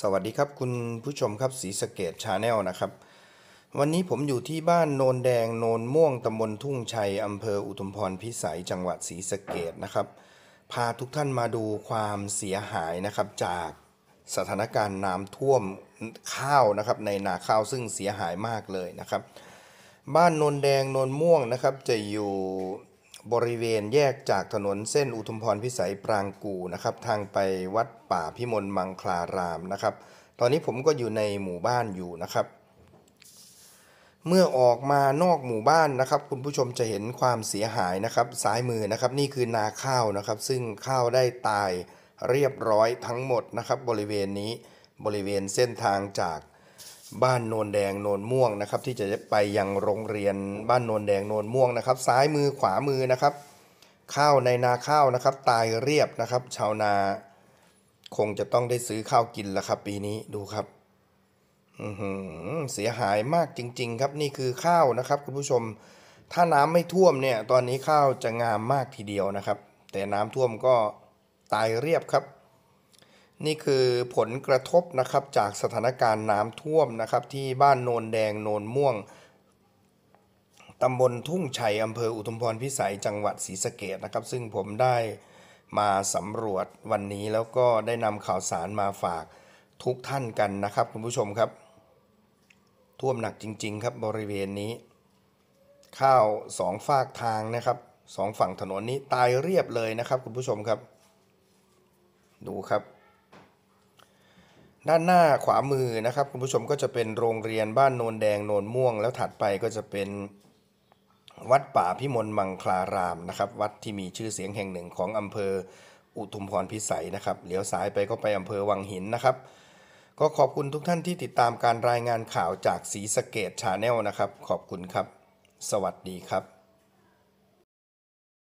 สวัสดีครับคุณผู้ชมครับสีสเกตชาแนลนะครับ วันนี้ผมอยู่ที่บ้านโนนแดงโนนม่วงตำบลทุ่งชัยอำเภออุทุมพรพิสัยจังหวัดสีสเกตนะครับ พาทุกท่านมาดูความเสียหายนะครับจากสถานการณ์น้ำท่วมข้าวนะครับในนาข้าวซึ่งเสียหายมากเลยนะครับ บ้านโนนแดงโนนม่วงนะครับจะอยู่บริเวณแยกจากถนนเส้นอุทุมพรพิสัยปรางกูนะครับทางไปวัดป่าพิมลมังคลารามนะครับ ตอนนี้ผมก็อยู่ในหมู่บ้านอยู่นะครับ เมื่อออกมานอกหมู่บ้านนะครับ คุณผู้ชมจะเห็นความเสียหายนะครับซ้ายมือนะครับนี่คือนาข้าวนะครับซึ่งข้าวได้ตายเรียบร้อยทั้งหมดนะครับบริเวณนี้บริเวณเส้นทางจากบ้านโนนแดงโนนม่วงนะครับ ที่จะไปยังโรงเรียนบ้านโนนแดงโนนม่วงนะครับ ซ้ายมือขวามือนะครับข้าวในนาข้าวนะครับ ตายเรียบนะครับ ชาวนา คงจะต้องได้ซื้อข้าวกินแล้วครับ ปีนี้ดูครับเสียหายมากจริงๆ ครับ นี่คือข้าวนะครับคุณผู้ชม ถ้าน้ำไม่ท่วมเนี่ย ตอนนี้ข้าวจะงามมากทีเดียวนะครับ แต่น้ำท่วมก็ตายเรียบครับนี่คือผลกระทบนะครับจากสถานการณ์น้ำท่วมนะครับที่บ้านโนนแดงโนนม่วง ตำบลทุ่งชัยอำเภออุทุมพรพิสัยจังหวัดศรีสะเกดนะครับ ซึ่งผมได้มาสำรวจวันนี้แล้วก็ได้นำข่าวสารมาฝากทุกท่านกันนะครับ คุณผู้ชมครับ ท่วมหนักจริง ๆ ครับ บริเวณนี้ ข้าวสองฝากทางนะครับสองฝั่งถนนนี้ตายเรียบเลยนะครับคุณผู้ชมครับ ดูครับด้านหน้าขวามือนะครับคุณผู้ชมก็จะเป็นโรงเรียนบ้านโนนแดงโนนม่วง แล้วถัดไปก็จะเป็นวัดป่าพิมลมังคลารามนะครับ วัดที่มีชื่อเสียงแห่งหนึ่งของอำเภออุทุมพรพิสัยนะครับเหลียวซ้ายไปก็ไปอำเภอวังหินนะครับ ก็ขอบคุณทุกท่านที่ติดตามการรายงานข่าวจากสีสเกตชาแนลนะครับ ขอบคุณครับ สวัสดีครับ